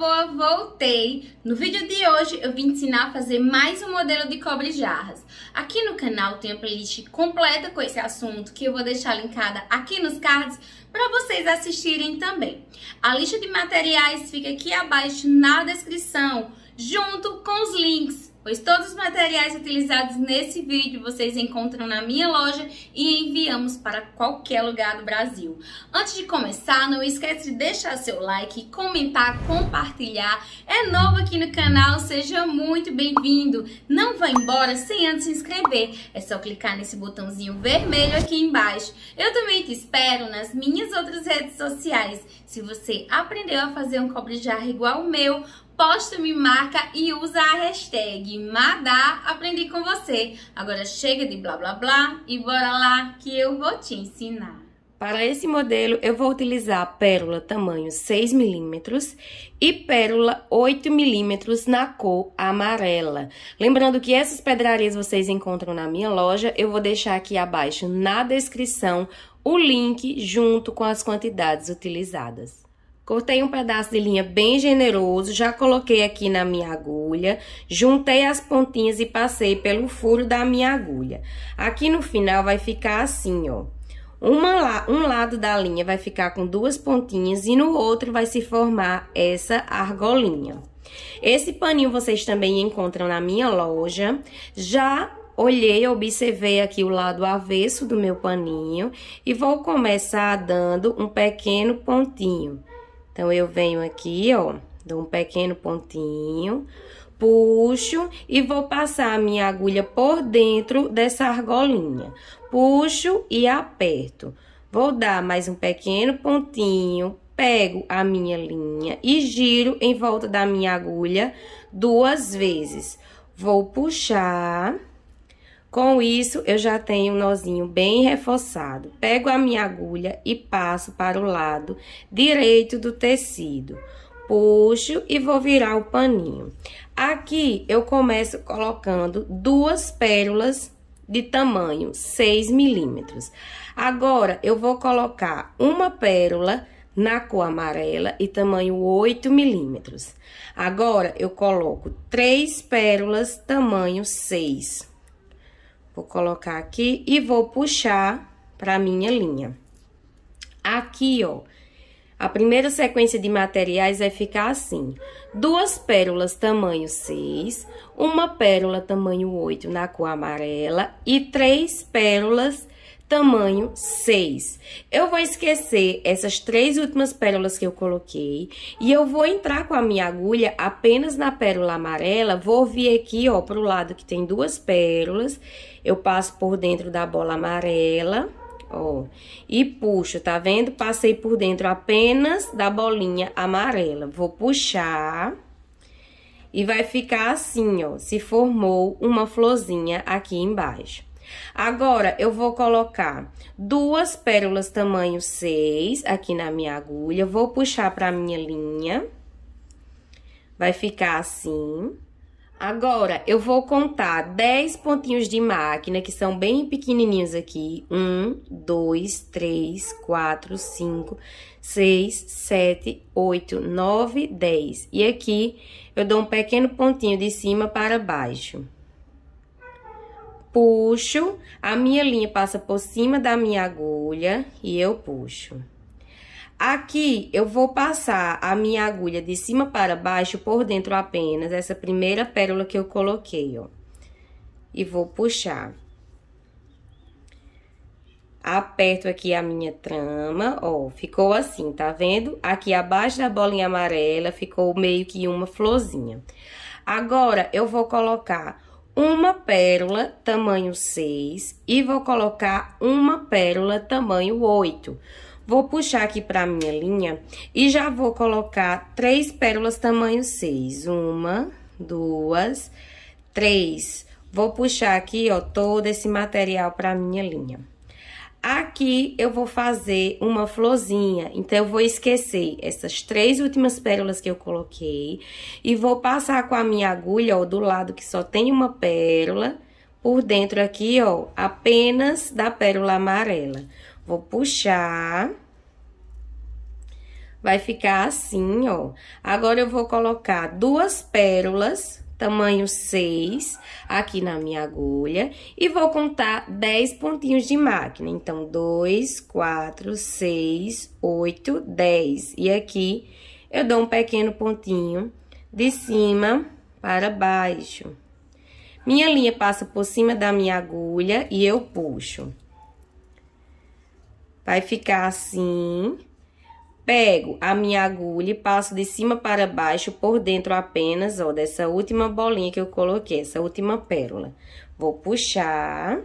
boa, voltei! No vídeo de hoje eu vim ensinar a fazer mais um modelo de cobre jarras. Aqui no canal tem a playlist completa com esse assunto que eu vou deixar linkada aqui nos cards para vocês assistirem também. A lista de materiais fica aqui abaixo na descrição, junto com os links pois todos os materiais utilizados nesse vídeo vocês encontram na minha loja e enviamos para qualquer lugar do Brasil. Antes de começar, não esquece de deixar seu like, comentar, compartilhar. É novo aqui no canal, seja muito bem-vindo. Não vá embora sem antes se inscrever. É só clicar nesse botãozinho vermelho aqui embaixo. Eu também te espero nas minhas outras redes sociais. Se você aprendeu a fazer um cobre jarra igual o meu, posta, me marca e usa a hashtag Madá Aprendi com você. Agora chega de blá blá blá e bora lá que eu vou te ensinar. Para esse modelo, eu vou utilizar pérola tamanho 6 milímetros e pérola 8 milímetros na cor amarela. Lembrando que essas pedrarias vocês encontram na minha loja, eu vou deixar aqui abaixo na descrição o link junto com as quantidades utilizadas. Cortei um pedaço de linha bem generoso, já coloquei aqui na minha agulha, juntei as pontinhas e passei pelo furo da minha agulha. Aqui no final vai ficar assim, ó. Uma, um lado da linha vai ficar com duas pontinhas e no outro vai se formar essa argolinha. Esse paninho vocês também encontram na minha loja. Já olhei, observei aqui o lado avesso do meu paninho e vou começar dando um pequeno pontinho. Então, eu venho aqui, ó, dou um pequeno pontinho, puxo e vou passar a minha agulha por dentro dessa argolinha. Puxo e aperto. Vou dar mais um pequeno pontinho, pego a minha linha e giro em volta da minha agulha duas vezes. Vou puxar com isso, eu já tenho um nozinho bem reforçado. Pego a minha agulha e passo para o lado direito do tecido. Puxo e vou virar o paninho. Aqui, eu começo colocando duas pérolas de tamanho 6 milímetros. Agora, eu vou colocar uma pérola na cor amarela e tamanho 8 milímetros. Agora, eu coloco três pérolas tamanho 6 Vou colocar aqui e vou puxar para minha linha. Aqui, ó, a primeira sequência de materiais vai ficar assim. Duas pérolas tamanho 6, uma pérola tamanho 8 na cor amarela e três pérolas tamanho 6. Eu vou esquecer essas três últimas pérolas que eu coloquei e eu vou entrar com a minha agulha apenas na pérola amarela, vou vir aqui, ó, pro lado que tem duas pérolas, eu passo por dentro da bola amarela, ó, e puxo, tá vendo? Passei por dentro apenas da bolinha amarela, vou puxar... E vai ficar assim, ó, se formou uma florzinha aqui embaixo. Agora, eu vou colocar duas pérolas tamanho 6 aqui na minha agulha. Vou puxar pra minha linha. Vai ficar assim. Agora, eu vou contar 10 pontinhos de máquina, que são bem pequenininhos aqui. 1, 2, 3, 4, 5, 6, 7, 8, 9, 10. E aqui, eu dou um pequeno pontinho de cima para baixo puxo, a minha linha passa por cima da minha agulha e eu puxo. Aqui, eu vou passar a minha agulha de cima para baixo por dentro apenas, essa primeira pérola que eu coloquei, ó. E vou puxar. Aperto aqui a minha trama, ó, ficou assim, tá vendo? Aqui abaixo da bolinha amarela ficou meio que uma florzinha. Agora, eu vou colocar uma pérola tamanho 6 e vou colocar uma pérola tamanho 8. Vou puxar aqui para minha linha e já vou colocar três pérolas tamanho 6. Uma, duas, três. Vou puxar aqui, ó, todo esse material para minha linha. Aqui eu vou fazer uma florzinha, então eu vou esquecer essas três últimas pérolas que eu coloquei e vou passar com a minha agulha, ó, do lado que só tem uma pérola, por dentro aqui, ó, apenas da pérola amarela. Vou puxar. Vai ficar assim, ó. Agora eu vou colocar duas pérolas tamanho 6, aqui na minha agulha, e vou contar 10 pontinhos de máquina. Então, 2, 4, 6, 8, 10. E aqui eu dou um pequeno pontinho de cima para baixo. Minha linha passa por cima da minha agulha e eu puxo. Vai ficar assim. Pego a minha agulha e passo de cima para baixo por dentro apenas, ó, dessa última bolinha que eu coloquei, essa última pérola. Vou puxar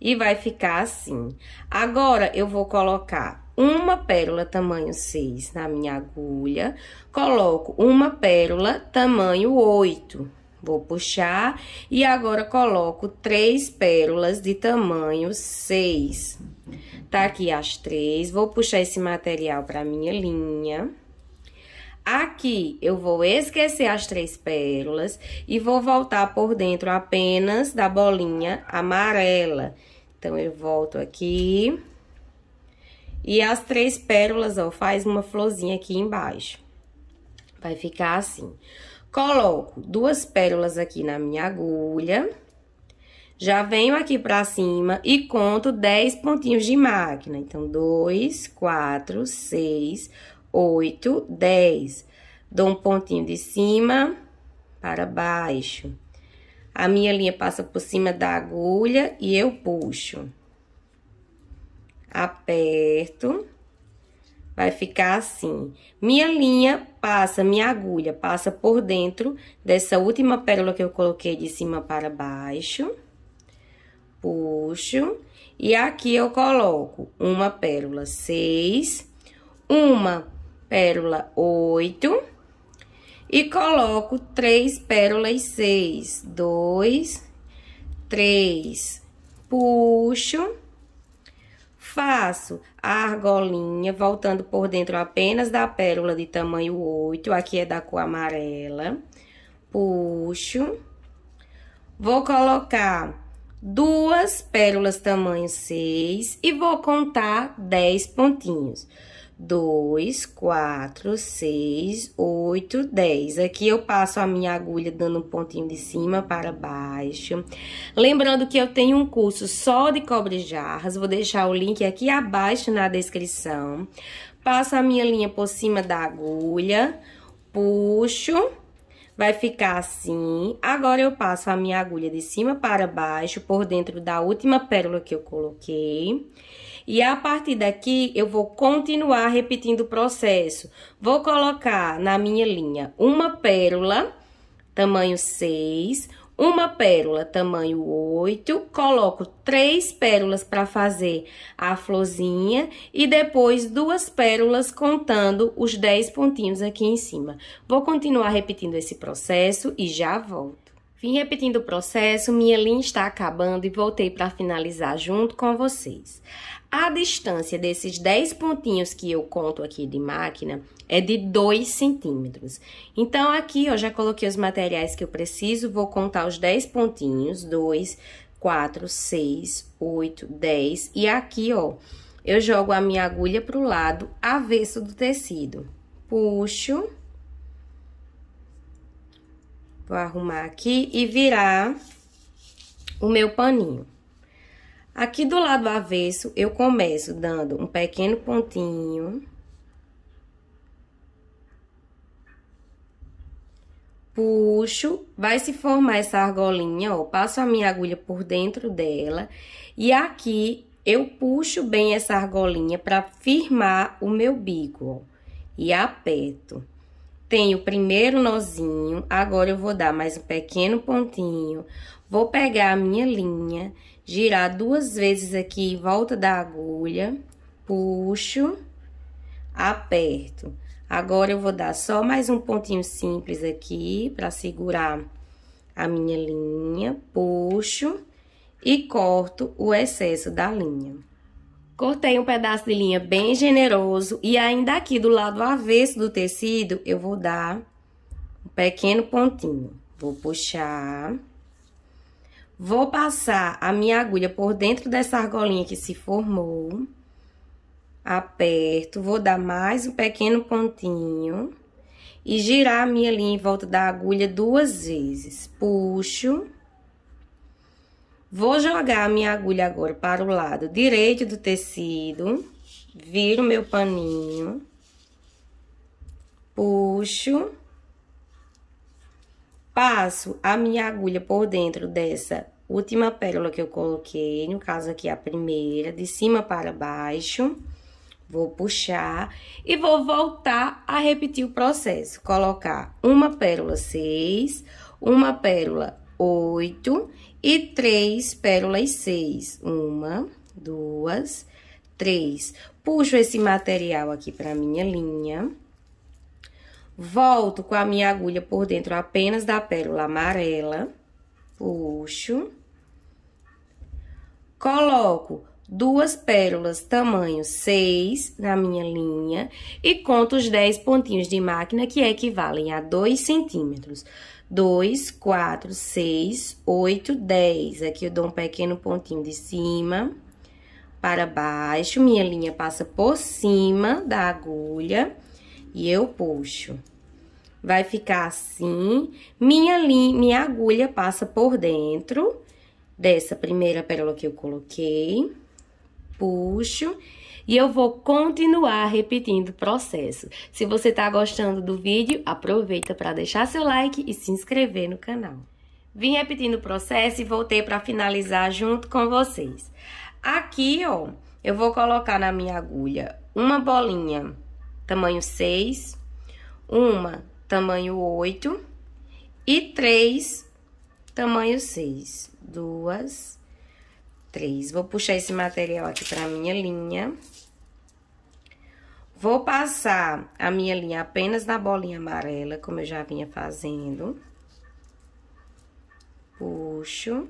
e vai ficar assim. Agora, eu vou colocar uma pérola tamanho 6 na minha agulha, coloco uma pérola tamanho 8. Vou puxar e agora coloco três pérolas de tamanho 6. Tá aqui as três. Vou puxar esse material pra minha linha. Aqui, eu vou esquecer as três pérolas e vou voltar por dentro apenas da bolinha amarela. Então, eu volto aqui. E as três pérolas, ó, faz uma florzinha aqui embaixo. Vai ficar assim. Coloco duas pérolas aqui na minha agulha. Já venho aqui pra cima e conto 10 pontinhos de máquina. Então, 2, 4, 6, 8, 10. Dou um pontinho de cima para baixo. A minha linha passa por cima da agulha e eu puxo. Aperto. Vai ficar assim. Minha linha passa, minha agulha passa por dentro dessa última pérola que eu coloquei de cima para baixo puxo e aqui eu coloco uma pérola 6, uma pérola 8 e coloco três pérolas 6, 2, 3, puxo, faço a argolinha voltando por dentro apenas da pérola de tamanho 8, aqui é da cor amarela, puxo, vou colocar duas pérolas tamanho 6 e vou contar 10 pontinhos. 2, 4, 6, 8, 10. Aqui eu passo a minha agulha dando um pontinho de cima para baixo. Lembrando que eu tenho um curso só de cobre jarras, vou deixar o link aqui abaixo na descrição. Passo a minha linha por cima da agulha, puxo Vai ficar assim. Agora, eu passo a minha agulha de cima para baixo, por dentro da última pérola que eu coloquei. E a partir daqui, eu vou continuar repetindo o processo. Vou colocar na minha linha uma pérola, tamanho 6, uma pérola tamanho 8, coloco três pérolas para fazer a florzinha e depois duas pérolas contando os 10 pontinhos aqui em cima. Vou continuar repetindo esse processo e já volto. Vim repetindo o processo, minha linha está acabando e voltei para finalizar junto com vocês. A distância desses 10 pontinhos que eu conto aqui de máquina é de 2 centímetros. Então, aqui eu já coloquei os materiais que eu preciso, vou contar os 10 pontinhos, 2, 4, 6, 8, 10. E aqui, ó, eu jogo a minha agulha pro lado avesso do tecido. Puxo Vou arrumar aqui e virar o meu paninho. Aqui do lado avesso, eu começo dando um pequeno pontinho. Puxo, vai se formar essa argolinha, ó, passo a minha agulha por dentro dela. E aqui, eu puxo bem essa argolinha para firmar o meu bico, ó, e aperto. Tenho o primeiro nozinho, agora eu vou dar mais um pequeno pontinho. Vou pegar a minha linha, girar duas vezes aqui em volta da agulha, puxo, aperto. Agora eu vou dar só mais um pontinho simples aqui para segurar a minha linha, puxo e corto o excesso da linha. Cortei um pedaço de linha bem generoso e ainda aqui do lado avesso do tecido, eu vou dar um pequeno pontinho. Vou puxar. Vou passar a minha agulha por dentro dessa argolinha que se formou. Aperto, vou dar mais um pequeno pontinho e girar a minha linha em volta da agulha duas vezes. Puxo Vou jogar a minha agulha agora para o lado direito do tecido. Viro meu paninho. Puxo. Passo a minha agulha por dentro dessa última pérola que eu coloquei, no caso aqui a primeira, de cima para baixo. Vou puxar e vou voltar a repetir o processo. Colocar uma pérola 6, uma pérola 8 e três pérolas seis. Uma, duas, três. Puxo esse material aqui para minha linha. Volto com a minha agulha por dentro apenas da pérola amarela. Puxo. Coloco duas pérolas tamanho 6 na minha linha e conto os 10 pontinhos de máquina que equivalem a 2 centímetros. 2, 4, 6, 8, 10. Aqui eu dou um pequeno pontinho de cima para baixo, minha linha passa por cima da agulha e eu puxo. Vai ficar assim, minha, linha, minha agulha passa por dentro dessa primeira pérola que eu coloquei puxo e eu vou continuar repetindo o processo. Se você está gostando do vídeo, aproveita para deixar seu like e se inscrever no canal. Vim repetindo o processo e voltei para finalizar junto com vocês. Aqui, ó, eu vou colocar na minha agulha uma bolinha tamanho 6, uma tamanho 8 e três tamanho 6. Duas, três. Vou puxar esse material aqui pra minha linha. Vou passar a minha linha apenas na bolinha amarela, como eu já vinha fazendo. Puxo.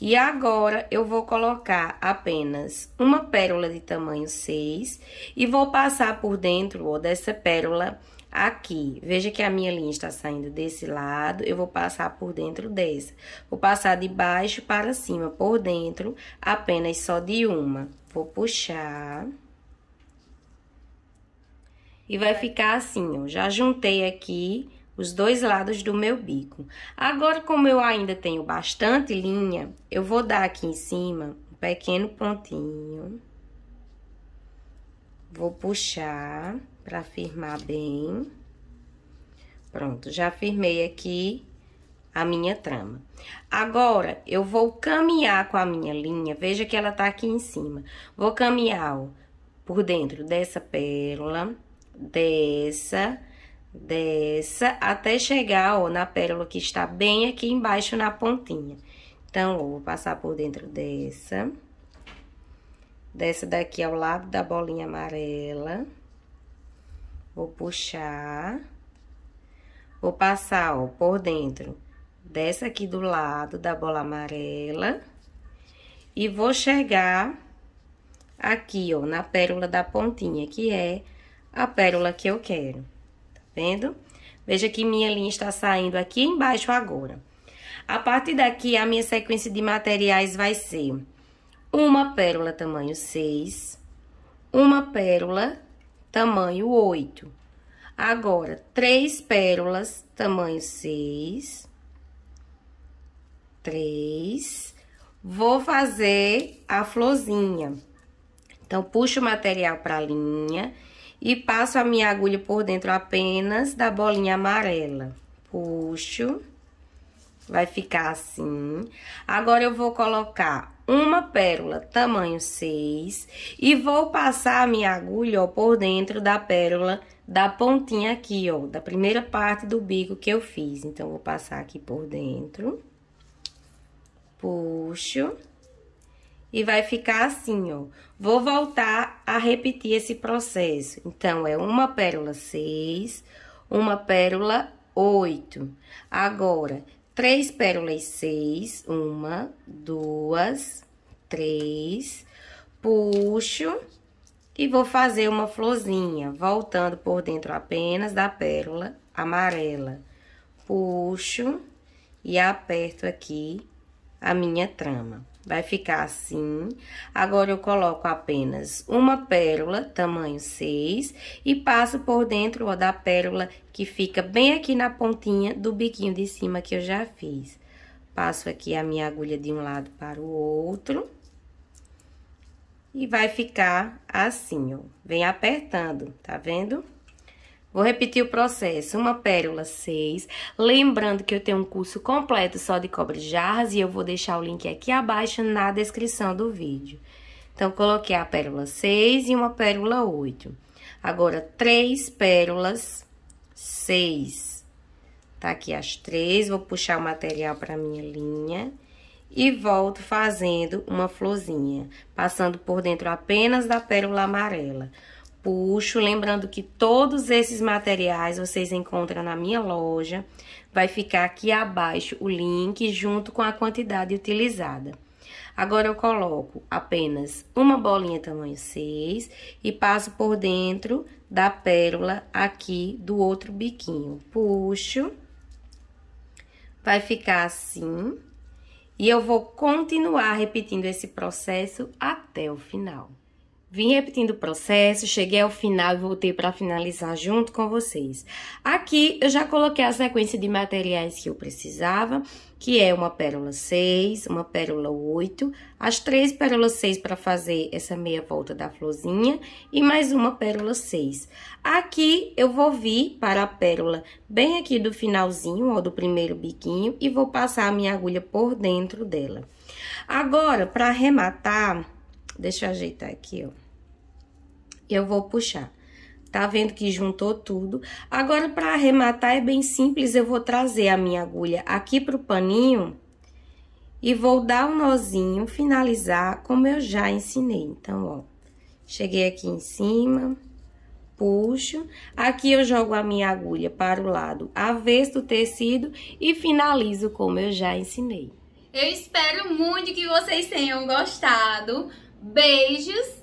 E agora, eu vou colocar apenas uma pérola de tamanho 6 e vou passar por dentro ó, dessa pérola Aqui, veja que a minha linha está saindo desse lado, eu vou passar por dentro dessa. Vou passar de baixo para cima, por dentro, apenas só de uma. Vou puxar. E vai ficar assim, ó, já juntei aqui os dois lados do meu bico. Agora, como eu ainda tenho bastante linha, eu vou dar aqui em cima um pequeno pontinho. Vou puxar pra firmar bem. Pronto, já firmei aqui a minha trama. Agora, eu vou caminhar com a minha linha, veja que ela tá aqui em cima. Vou caminhar ó, por dentro dessa pérola, dessa, dessa, até chegar ó, na pérola que está bem aqui embaixo na pontinha. Então, ó, vou passar por dentro dessa, dessa daqui ao lado da bolinha amarela. Vou puxar. Vou passar, ó, por dentro dessa aqui do lado da bola amarela. E vou chegar aqui, ó, na pérola da pontinha, que é a pérola que eu quero. Tá vendo? Veja que minha linha está saindo aqui embaixo agora. A partir daqui, a minha sequência de materiais vai ser uma pérola tamanho 6, uma pérola tamanho 8. Agora, três pérolas, tamanho 6. Três. Vou fazer a florzinha. Então, puxo o material para a linha e passo a minha agulha por dentro apenas da bolinha amarela. Puxo. Vai ficar assim. Agora, eu vou colocar uma pérola tamanho 6 e vou passar a minha agulha, ó, por dentro da pérola da pontinha aqui, ó, da primeira parte do bico que eu fiz. Então, vou passar aqui por dentro. Puxo. E vai ficar assim, ó. Vou voltar a repetir esse processo. Então, é uma pérola 6, uma pérola 8. Agora, três pérolas seis, uma, duas, três, puxo e vou fazer uma florzinha, voltando por dentro apenas da pérola amarela. Puxo e aperto aqui a minha trama. Vai ficar assim. Agora, eu coloco apenas uma pérola, tamanho 6, e passo por dentro ó, da pérola, que fica bem aqui na pontinha do biquinho de cima que eu já fiz. Passo aqui a minha agulha de um lado para o outro. E vai ficar assim, ó. Vem apertando, tá vendo? Tá vendo? Vou repetir o processo. Uma pérola 6. Lembrando que eu tenho um curso completo só de cobre jarras e eu vou deixar o link aqui abaixo na descrição do vídeo. Então, coloquei a pérola 6 e uma pérola 8. Agora, três pérolas 6. Tá aqui as três. Vou puxar o material para minha linha e volto fazendo uma florzinha, passando por dentro apenas da pérola amarela puxo. Lembrando que todos esses materiais vocês encontram na minha loja. Vai ficar aqui abaixo o link junto com a quantidade utilizada. Agora eu coloco apenas uma bolinha tamanho 6 e passo por dentro da pérola aqui do outro biquinho. Puxo. Vai ficar assim. E eu vou continuar repetindo esse processo até o final. Vim repetindo o processo, cheguei ao final e voltei para finalizar junto com vocês. Aqui eu já coloquei a sequência de materiais que eu precisava, que é uma pérola 6, uma pérola 8, as três pérolas 6 para fazer essa meia volta da florzinha e mais uma pérola 6. Aqui eu vou vir para a pérola bem aqui do finalzinho, ou do primeiro biquinho, e vou passar a minha agulha por dentro dela. Agora, para arrematar, deixa eu ajeitar aqui, ó eu vou puxar. Tá vendo que juntou tudo? Agora, para arrematar, é bem simples, eu vou trazer a minha agulha aqui pro paninho e vou dar um nozinho, finalizar como eu já ensinei. Então, ó, cheguei aqui em cima, puxo, aqui eu jogo a minha agulha para o lado avesso do tecido e finalizo como eu já ensinei. Eu espero muito que vocês tenham gostado. Beijos!